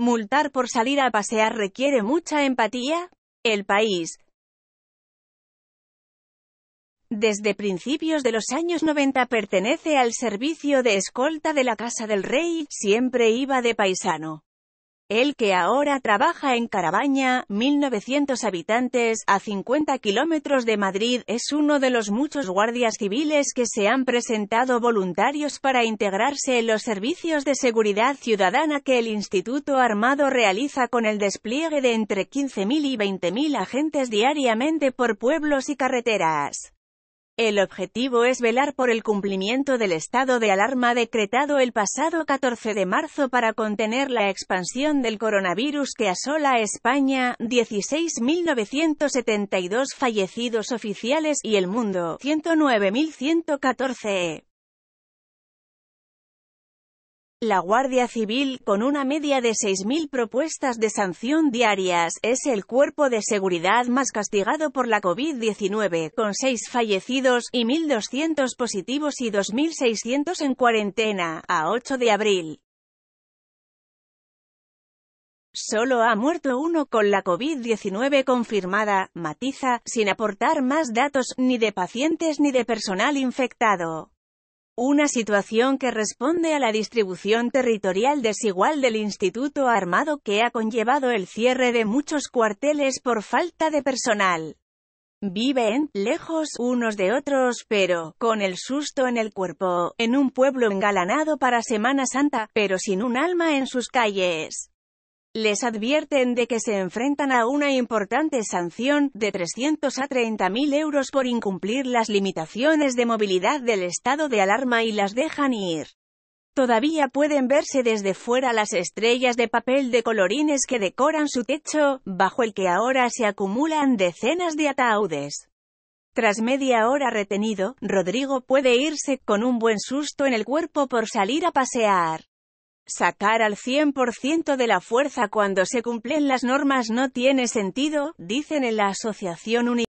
Multar por salir a pasear requiere mucha empatía. El país. Desde principios de los años 90 pertenece al servicio de escolta de la Casa del Rey, siempre iba de paisano el que ahora trabaja en Carabaña, 1900 habitantes, a 50 kilómetros de Madrid, es uno de los muchos guardias civiles que se han presentado voluntarios para integrarse en los servicios de seguridad ciudadana que el Instituto Armado realiza con el despliegue de entre 15.000 y 20.000 agentes diariamente por pueblos y carreteras. El objetivo es velar por el cumplimiento del estado de alarma decretado el pasado 14 de marzo para contener la expansión del coronavirus que asola España, 16.972 fallecidos oficiales y el mundo, 109.114. La Guardia Civil, con una media de 6.000 propuestas de sanción diarias, es el cuerpo de seguridad más castigado por la COVID-19, con 6 fallecidos y 1.200 positivos y 2.600 en cuarentena, a 8 de abril. Solo ha muerto uno con la COVID-19 confirmada, matiza, sin aportar más datos, ni de pacientes ni de personal infectado. Una situación que responde a la distribución territorial desigual del Instituto Armado que ha conllevado el cierre de muchos cuarteles por falta de personal. Viven, lejos unos de otros, pero, con el susto en el cuerpo, en un pueblo engalanado para Semana Santa, pero sin un alma en sus calles. Les advierten de que se enfrentan a una importante sanción, de 300 a 30.000 euros por incumplir las limitaciones de movilidad del estado de alarma y las dejan ir. Todavía pueden verse desde fuera las estrellas de papel de colorines que decoran su techo, bajo el que ahora se acumulan decenas de ataúdes. Tras media hora retenido, Rodrigo puede irse con un buen susto en el cuerpo por salir a pasear. Sacar al 100% de la fuerza cuando se cumplen las normas no tiene sentido, dicen en la Asociación Unida.